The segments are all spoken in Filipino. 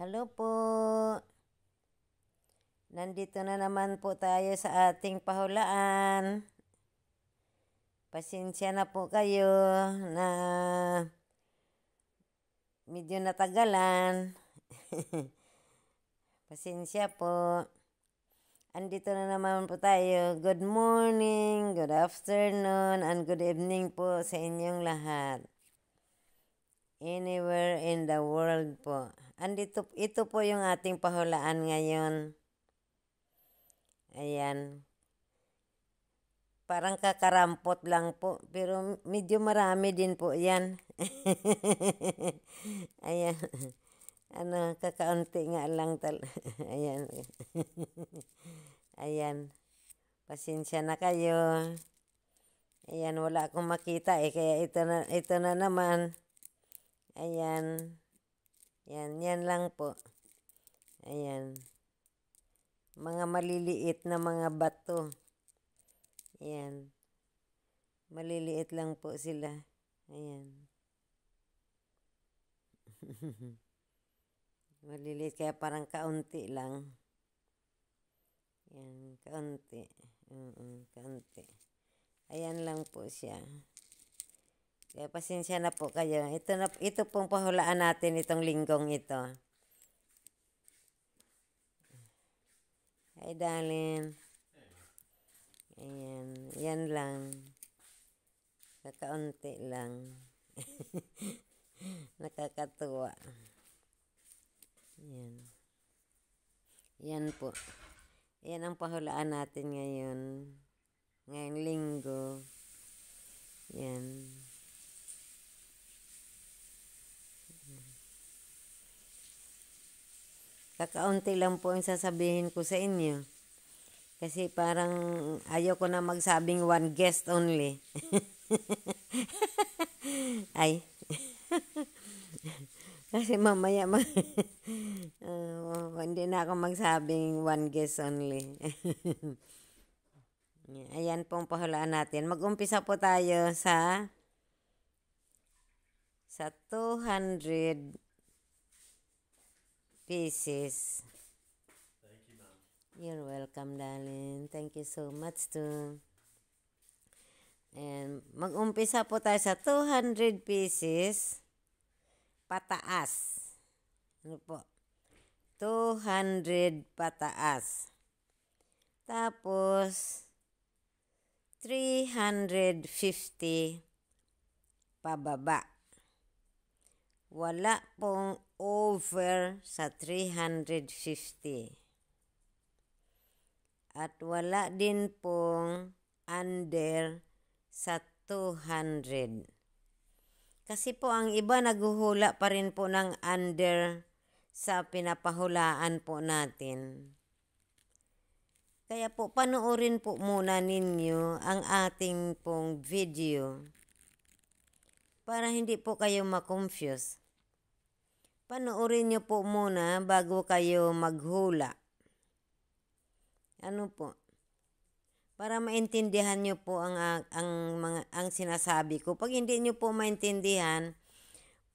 Hello po. Nandito na naman po tayo sa ating pahulaan. Pasensya na po kayo na medyo natagalan. Pasensya po. Andito na naman po tayo. Good morning, good afternoon, and good evening po sa inyong lahat. Anywhere in the world po. Andito, ito po yung ating pahulaan ngayon. Ayan. Parang kakarampot lang po. Pero medyo marami din po yan. Ayan. Ano, kakaunti nga lang tal. Ayan. Ayan. Pasensya na kayo. Ayan, wala akong makita eh. Kaya ito na, ito na naman. Ayan. Yan, yan lang po. Ayan. Mga maliliit na mga bato. Ayan. Maliliit lang po sila. Ayan. maliliit kaya parang kaunti lang. Ayan, kaunti. Oo, uh kaunti. Ayan lang po siya. Kaya eh, pasensya na po kayo. Ito, na, ito pong pahulaan natin itong linggong ito. Hi, darling. Ayan. Yan lang. Kakaunti lang. Nakakatuwa. Ayan. Yan po. Yan ang pahulaan natin ngayon. Ngayong linggo. Yan. Yan. kakaunti lang po ang sasabihin ko sa inyo. Kasi parang ayaw ko na magsabing one guest only. Ay. Kasi mamaya ma uh, hindi na ako magsabing one guest only. Ayan pong pahulaan natin. Mag-umpisa po tayo sa sa 200 pieces. Thank you, ma'am. You're welcome, darling. Thank you so much too. And mag-umpisa po tayo sa 200 pieces pataas. Ano po? 200 pataas. Tapos, 350 pababa wala pong over sa 350. At wala din pong under sa 200. Kasi po ang iba naghuhula pa rin po ng under sa pinapahulaan po natin. Kaya po, panoorin po muna ninyo ang ating pong video para hindi po kayo ma-confuse. Panoorin niyo po muna bago kayo maghula. Ano po? Para maintindihan niyo po ang, ang, mga, ang sinasabi ko. Pag hindi niyo po maintindihan,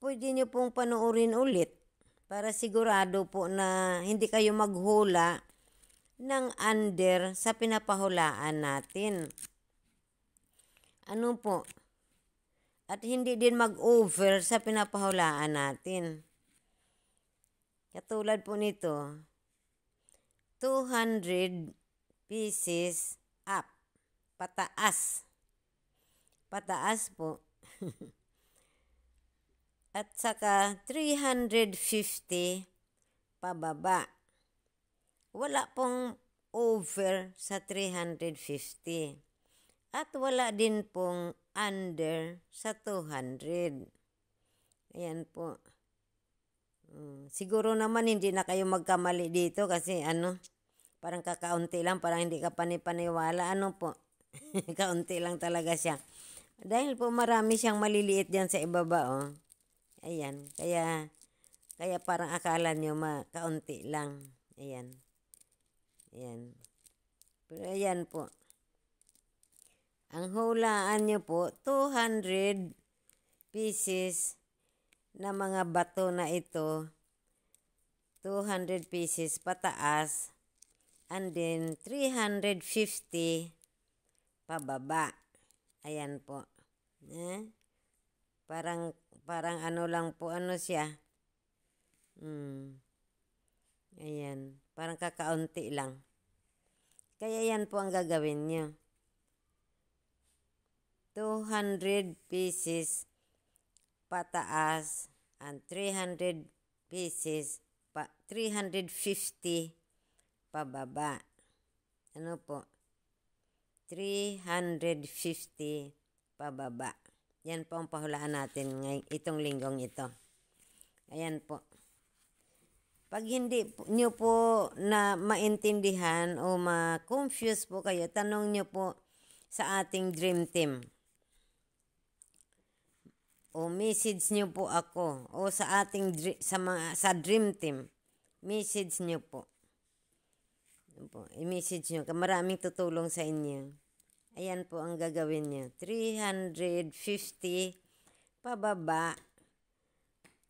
pwede niyo pong panoorin ulit para sigurado po na hindi kayo maghula ng under sa pinapahulaan natin. Ano po? At hindi din mag-over sa pinapahulaan natin. Katulad po nito, 200 pieces up, pataas. Pataas po. At saka 350 pababa. Wala pong over sa 350. At wala din pong under sa 200. Ayan po. Mm, siguro naman hindi na kayo magkamali dito kasi ano, parang kakaunti lang, parang hindi ka panipaniwala. Ano po, kaunti lang talaga siya. Dahil po marami siyang maliliit diyan sa ibaba, oh. Ayan, kaya, kaya parang akala nyo ma, kaunti lang. Ayan. Ayan. Pero ayan po. Ang hulaan nyo po, 200 pieces na mga bato na ito, 200 pieces pataas, and then 350 pababa. Ayan po. Eh? Parang, parang ano lang po, ano siya. Hmm. Ayan. Parang kakaunti lang. Kaya yan po ang gagawin nyo. 200 pieces pataas and 300 pieces pa 350 pababa. Ano po? 350 pababa. Yan po ang pahulaan natin ngayong itong linggong ito. Ayan po. Pag hindi po, nyo po na maintindihan o ma-confuse po kayo, tanong nyo po sa ating dream team o message niyo po ako o sa ating sa mga sa dream team message niyo po ano po i-message niyo maraming tutulong sa inyo ayan po ang gagawin niyo 350 pababa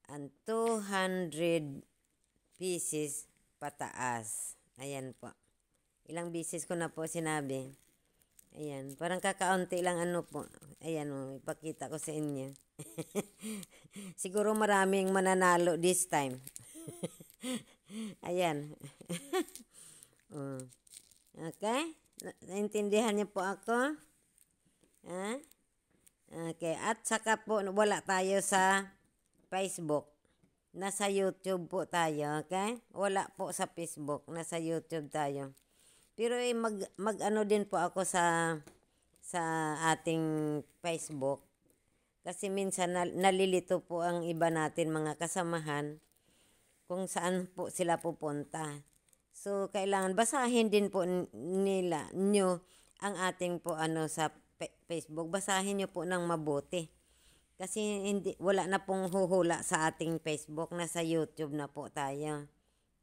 and 200 pieces pataas ayan po ilang pieces ko na po sinabi Ayan, parang kakaunti lang ano po. Ayan, oh, ipakita ko sa inyo. Siguro maraming mananalo this time. Ayan. oh. Okay? Naintindihan niyo po ako? Ha? Ah? Okay, at saka po wala tayo sa Facebook. Nasa YouTube po tayo, okay? Wala po sa Facebook, nasa YouTube tayo. Pero eh, mag, mag ano din po ako sa sa ating Facebook. Kasi minsan nal, nalilito po ang iba natin mga kasamahan kung saan po sila pupunta. So, kailangan basahin din po nila, nyo, ang ating po ano sa Facebook. Basahin nyo po ng mabuti. Kasi hindi, wala na pong huhula sa ating Facebook. Nasa YouTube na po tayo.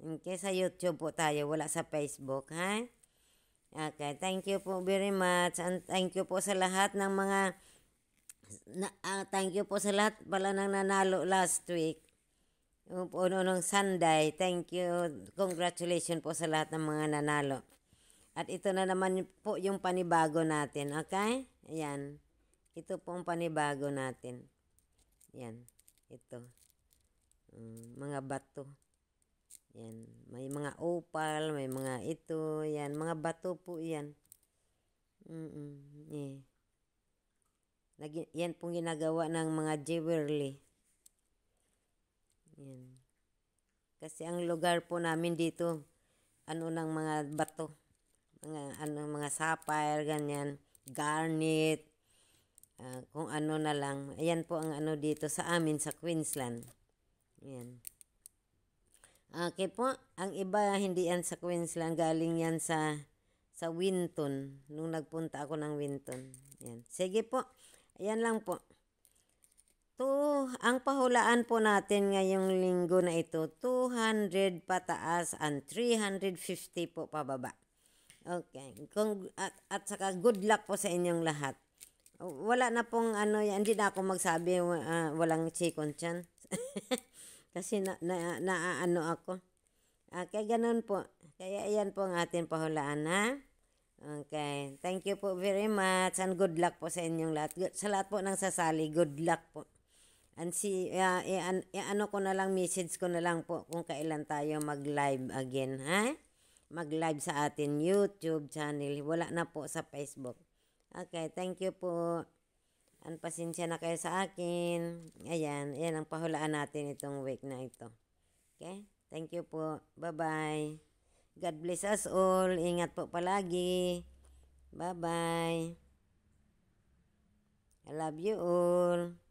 Okay, sa YouTube po tayo. Wala sa Facebook, ha? Okay, thank you po very much. And thank you po sa lahat ng mga na, uh, thank you po sa lahat pala ng nanalo last week. Yung po Sunday, thank you. Congratulations po sa lahat ng mga nanalo. At ito na naman po yung panibago natin, okay? Ayan. Ito po ang panibago natin. Ayan. Ito. Um, mga bato. Yan. May mga opal, may mga ito, yan. Mga bato po yan. Mm-mm. Yeah. Lagi, yan pong ginagawa ng mga jewelry. Yan. Kasi ang lugar po namin dito, ano ng mga bato. Mga, ano, mga sapphire, ganyan. Garnet. Uh, kung ano na lang. Ayan po ang ano dito sa amin sa Queensland. Yan. Okay po. Ang iba, hindi yan sa Queensland. Galing yan sa sa Winton. Nung nagpunta ako ng Winton. Yan. Sige po. Ayan lang po. To, ang pahulaan po natin ngayong linggo na ito, 200 pataas and 350 po pababa. Okay. Kung, at, at saka good luck po sa inyong lahat. Wala na pong ano, hindi na ako magsabi, uh, walang chikon chan. Kasi na, na, naaano ako. Ah, kaya ganun po. Kaya ayan po ang ating pahulaan ha. Okay. Thank you po very much and good luck po sa inyong lahat. sa lahat po ng sasali, good luck po. And si, uh, ah, i-an, i-ano ko na lang, message ko na lang po kung kailan tayo mag-live again, ha? Mag-live sa atin YouTube channel. Wala na po sa Facebook. Okay, thank you po. Ang pasensya na kayo sa akin. Ayan, ayan ang pahulaan natin itong week na ito. Okay? Thank you po. Bye-bye. God bless us all. Ingat po palagi. Bye-bye. I love you all.